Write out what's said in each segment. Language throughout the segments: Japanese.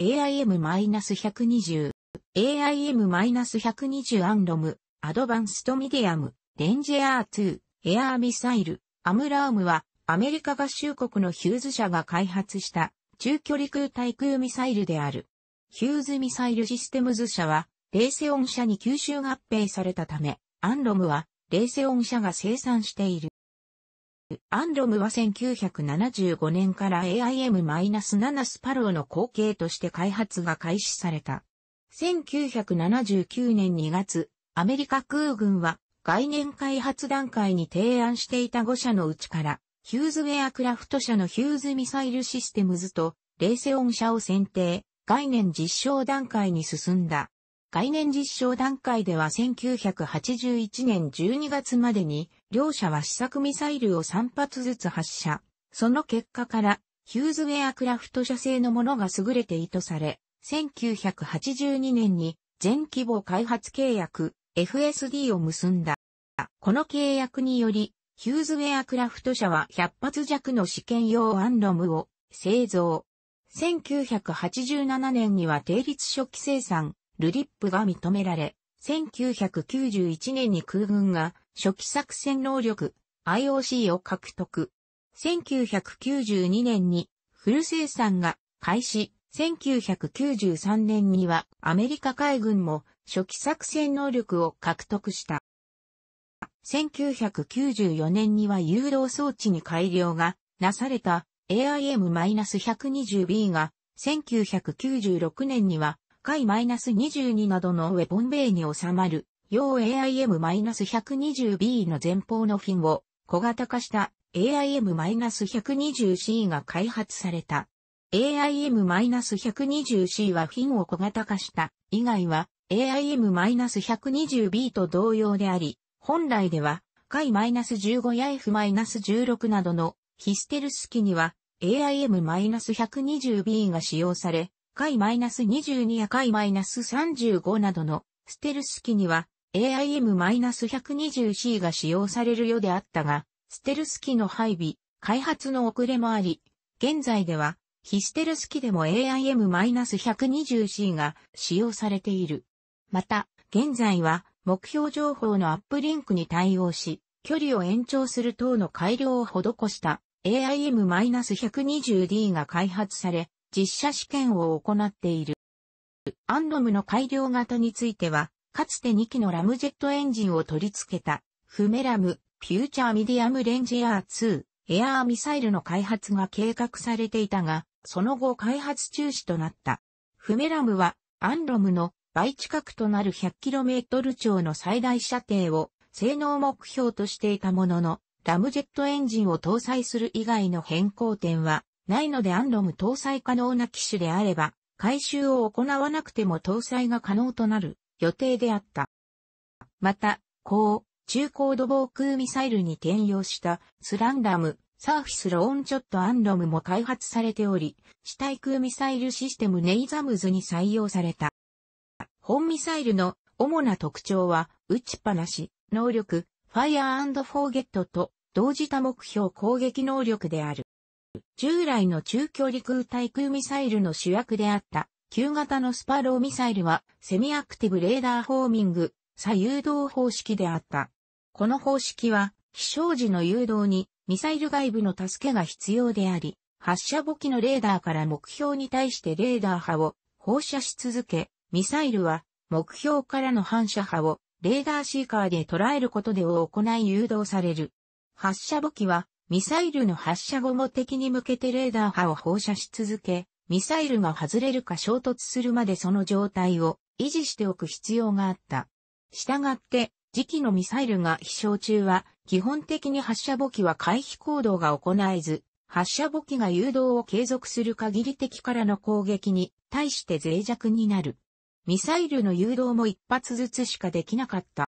AIM-120、AIM-120 アンロム、アドバンストミディアム、レンジェアー2、エアーミサイル、アムラームは、アメリカ合衆国のヒューズ社が開発した中距離空対空ミサイルである。ヒューズミサイルシステムズ社は、レーセオン社に吸収合併されたため、アンロムは、レーセオン社が生産している。アンロムは1975年から AIM-7 スパローの後継として開発が開始された。1979年2月、アメリカ空軍は概念開発段階に提案していた5社のうちから、ヒューズウェアクラフト社のヒューズミサイルシステムズとレーセオン社を選定、概念実証段階に進んだ。概念実証段階では1981年12月までに、両社は試作ミサイルを3発ずつ発射。その結果から、ヒューズウェアクラフト社製のものが優れて意図され、1982年に全規模開発契約 FSD を結んだ。この契約により、ヒューズウェアクラフト社は100発弱の試験用アンロムを製造。1987年には定率初期生産、ルリップが認められ、1991年に空軍が初期作戦能力 IOC を獲得。1992年にフル生産が開始。1993年にはアメリカ海軍も初期作戦能力を獲得した。1994年には誘導装置に改良がなされた AIM-120B が1996年には Kai-22 などのウェポンベイに収まる、用 AIM-120B の前方のフィンを小型化した AIM-120C が開発された。AIM-120C はフィンを小型化した以外は AIM-120B と同様であり、本来ではイナス1 5や F-16 などのヒステルス機には AIM-120B が使用され、解 -22 や解 -35 などのステルス機には AIM-120C が使用されるようであったが、ステルス機の配備、開発の遅れもあり、現在では非ステルス機でも AIM-120C が使用されている。また、現在は目標情報のアップリンクに対応し、距離を延長する等の改良を施した AIM-120D が開発され、実写試験を行っている。アンロムの改良型については、かつて2機のラムジェットエンジンを取り付けた、フメラム、フューチャーミディアムレンジエアー2、エアーミサイルの開発が計画されていたが、その後開発中止となった。フメラムは、アンロムの倍近くとなる 100km 超の最大射程を性能目標としていたものの、ラムジェットエンジンを搭載する以外の変更点はないのでアンロム搭載可能な機種であれば、回収を行わなくても搭載が可能となる予定であった。また、高、中高度防空ミサイルに転用したスランダム、サーフィスローンチョットアンロムも開発されており、地対空ミサイルシステムネイザムズに採用された。本ミサイルの主な特徴は、撃ちっぱなし、能力、ファイアーフォーゲットと、同時多目標攻撃能力である。従来の中距離空対空ミサイルの主役であった旧型のスパローミサイルはセミアクティブレーダーホーミング、左誘導方式であった。この方式は飛翔時の誘導にミサイル外部の助けが必要であり、発射母機のレーダーから目標に対してレーダー波を放射し続け、ミサイルは目標からの反射波をレーダーシーカーで捉えることでを行い誘導される。発射母機はミサイルの発射後も敵に向けてレーダー波を放射し続け、ミサイルが外れるか衝突するまでその状態を維持しておく必要があった。したがって、時期のミサイルが飛翔中は、基本的に発射簿記は回避行動が行えず、発射簿記が誘導を継続する限り敵からの攻撃に対して脆弱になる。ミサイルの誘導も一発ずつしかできなかった。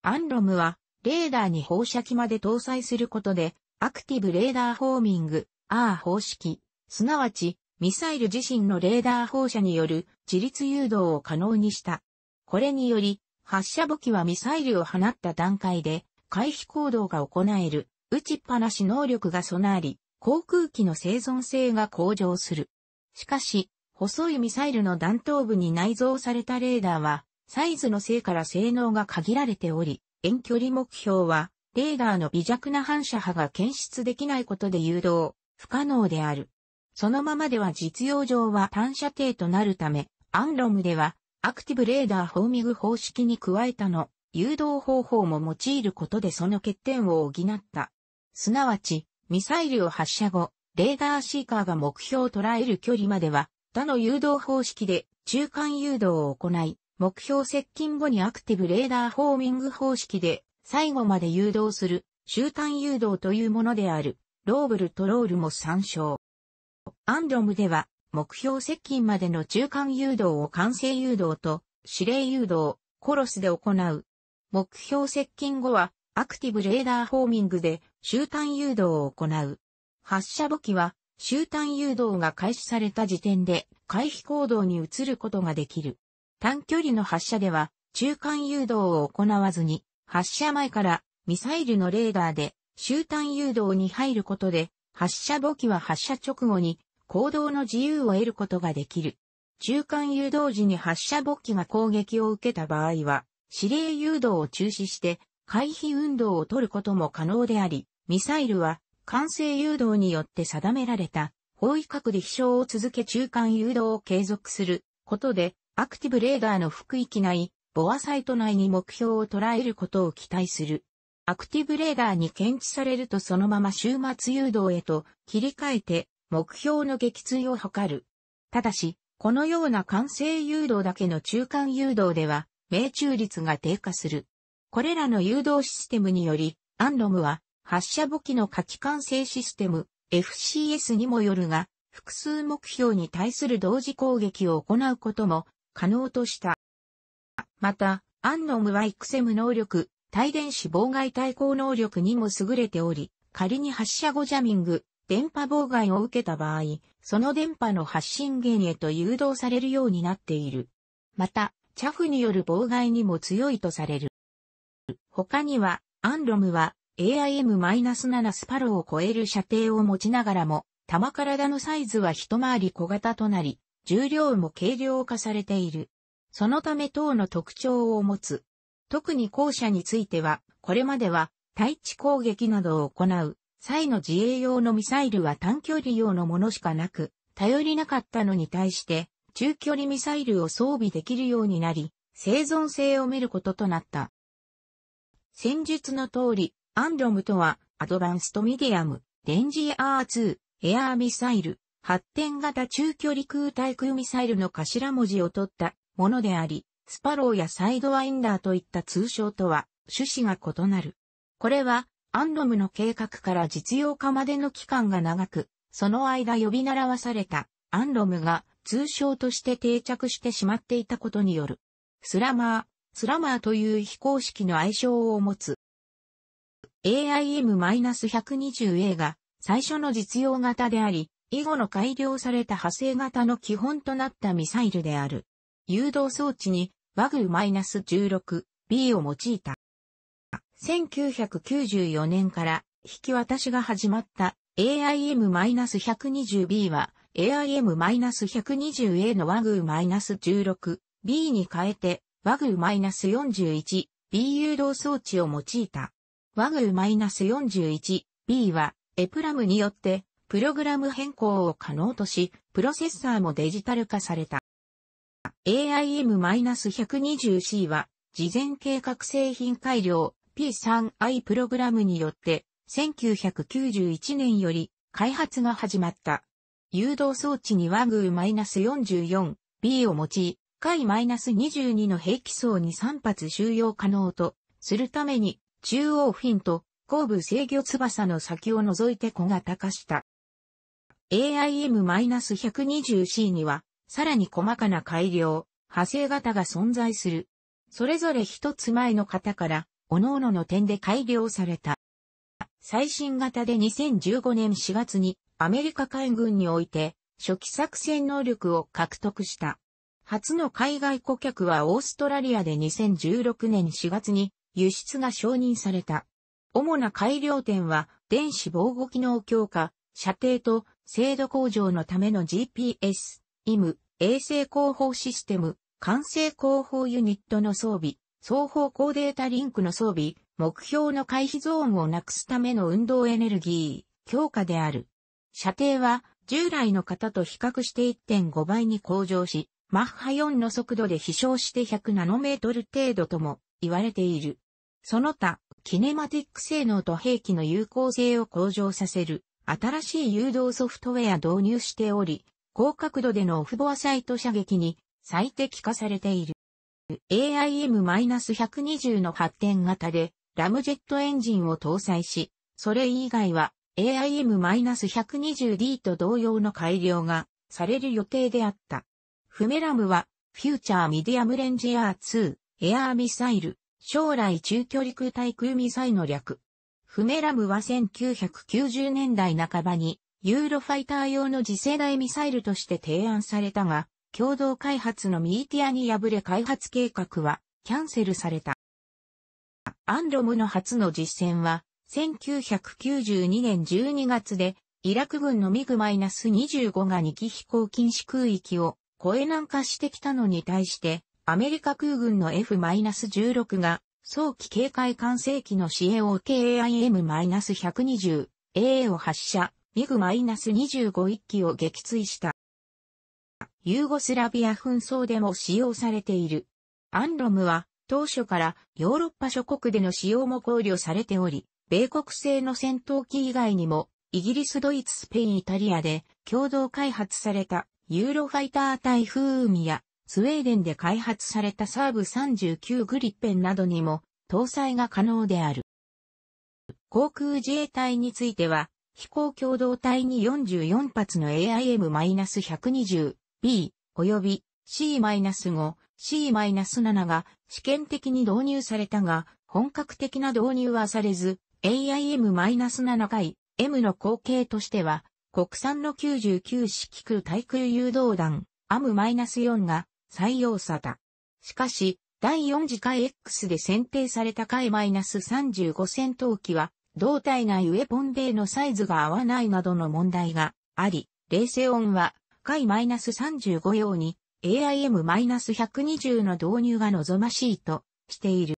アンロムは、レーダーに放射器まで搭載することで、アクティブレーダーホーミング、R 方式、すなわち、ミサイル自身のレーダー放射による自立誘導を可能にした。これにより、発射武器はミサイルを放った段階で、回避行動が行える、打ちっぱなし能力が備わり、航空機の生存性が向上する。しかし、細いミサイルの弾頭部に内蔵されたレーダーは、サイズのせいから性能が限られており、遠距離目標はレーダーの微弱な反射波が検出できないことで誘導、不可能である。そのままでは実用上は単射程となるため、アンロムでは、アクティブレーダーホーミング方式に加えたの、誘導方法も用いることでその欠点を補った。すなわち、ミサイルを発射後、レーダーシーカーが目標を捉える距離までは、他の誘導方式で中間誘導を行い、目標接近後にアクティブレーダーホーミング方式で最後まで誘導する、終端誘導というものである、ローブルとロールも参照。アンドムでは、目標接近までの中間誘導を完成誘導と、指令誘導、コロスで行う。目標接近後は、アクティブレーダーフォーミングで終端誘導を行う。発射簿器は終端誘導が開始された時点で回避行動に移ることができる。短距離の発射では中間誘導を行わずに発射前からミサイルのレーダーで終端誘導に入ることで、発射簿記は発射直後に行動の自由を得ることができる。中間誘導時に発射簿機が攻撃を受けた場合は、指令誘導を中止して回避運動を取ることも可能であり、ミサイルは完成誘導によって定められた方位角で飛翔を続け中間誘導を継続することで、アクティブレーダーの服域内、ボアサイト内に目標を捉えることを期待する。アクティブレーダーに検知されるとそのまま終末誘導へと切り替えて目標の撃墜を図る。ただし、このような完成誘導だけの中間誘導では命中率が低下する。これらの誘導システムにより、アンロムは発射簿器の価値完成システム FCS にもよるが、複数目標に対する同時攻撃を行うことも可能とした。また、アンノムは育セム能力、帯電子妨害対抗能力にも優れており、仮に発射後ジャミング、電波妨害を受けた場合、その電波の発信源へと誘導されるようになっている。また、チャフによる妨害にも強いとされる。他には、アンロムは AIM-7 スパロを超える射程を持ちながらも、弾体のサイズは一回り小型となり、重量も軽量化されている。そのため等の特徴を持つ。特に校舎については、これまでは、対地攻撃などを行う、際の自衛用のミサイルは短距離用のものしかなく、頼りなかったのに対して、中距離ミサイルを装備できるようになり、生存性を見ることとなった。戦術の通り、アンドロムとは、アドバンストミディアム、レンジアー2、エアーミサイル、発展型中距離空対空ミサイルの頭文字を取ったものであり、スパローやサイドワインダーといった通称とは趣旨が異なる。これは、アンロムの計画から実用化までの期間が長く、その間呼び習わされたアンロムが通称として定着してしまっていたことによる。スラマー、スラマーという非公式の愛称を持つ。AIM-120A が最初の実用型であり、以後の改良された派生型の基本となったミサイルである。誘導装置に和宮 -16B を用いた。1994年から引き渡しが始まった AIM-120B は AIM-120A の和宮 -16B に変えて和宮 -41B 誘導装置を用いた。和宮 -41B はエプラムによってプログラム変更を可能とし、プロセッサーもデジタル化された。AIM-120C は、事前計画製品改良 P3I プログラムによって、1991年より開発が始まった。誘導装置にワグー -44B を用い、回 -22 の兵器層に3発収容可能とするために、中央フィンと後部制御翼の先を除いて小型化した。AIM-120C には、さらに細かな改良、派生型が存在する。それぞれ一つ前の型から、各々の点で改良された。最新型で2015年4月にアメリカ海軍において初期作戦能力を獲得した。初の海外顧客はオーストラリアで2016年4月に輸出が承認された。主な改良点は電子防護機能強化、射程と精度向上のための GPS、イム、衛星広報システム、完成広報ユニットの装備、双方向データリンクの装備、目標の回避ゾーンをなくすための運動エネルギー、強化である。射程は、従来の型と比較して1.5倍に向上し、マッハ4の速度で飛翔して100ナノメートル程度とも言われている。その他、キネマティック性能と兵器の有効性を向上させる、新しい誘導ソフトウェア導入しており、高角度でのオフボアサイト射撃に最適化されている。AIM-120 の発展型でラムジェットエンジンを搭載し、それ以外は AIM-120D と同様の改良がされる予定であった。フメラムはフューチャーミディアムレンジエア2エアーミサイル将来中距離空対空ミサイルの略。フメラムは1990年代半ばにユーロファイター用の次世代ミサイルとして提案されたが、共同開発のミーティアに敗れ開発計画はキャンセルされた。アンロムの初の実戦は、1992年12月で、イラク軍のミグ -25 が2機飛行禁止空域を越え南下してきたのに対して、アメリカ空軍の F-16 が早期警戒管制機の支援を KAIM-120A を発射。ミグ -25 一機を撃墜した。ユーゴスラビア紛争でも使用されている。アンロムは当初からヨーロッパ諸国での使用も考慮されており、米国製の戦闘機以外にもイギリス、ドイツ、スペイン、イタリアで共同開発されたユーロファイター対風海やスウェーデンで開発されたサーブ39グリッペンなどにも搭載が可能である。航空自衛隊については飛行共同体に44発の AIM-120B 及び C-5、C-7 が試験的に導入されたが、本格的な導入はされず、AIM-7 回 M の後継としては、国産の99式空対空誘導弾 AM-4 が採用された。しかし、第4次回 X で選定された回 -35 戦闘機は、胴体内ウェポンイのサイズが合わないなどの問題があり、レーセオンは、回 -35 用に AIM-120 の導入が望ましいとしている。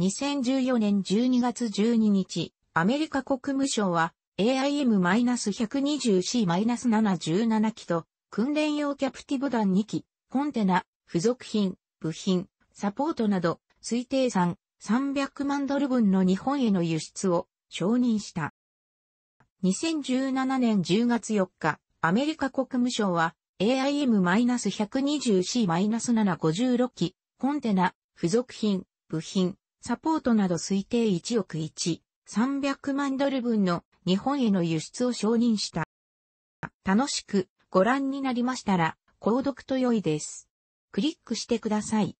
2014年12月12日、アメリカ国務省は AIM-120C-77 機と訓練用キャプティブ弾2機、コンテナ、付属品、部品、サポートなど推定3、300万ドル分の日本への輸出を承認した。2017年10月4日、アメリカ国務省は AIM-120C-756 機、コンテナ、付属品、部品、サポートなど推定1億1、300万ドル分の日本への輸出を承認した。楽しくご覧になりましたら、購読と良いです。クリックしてください。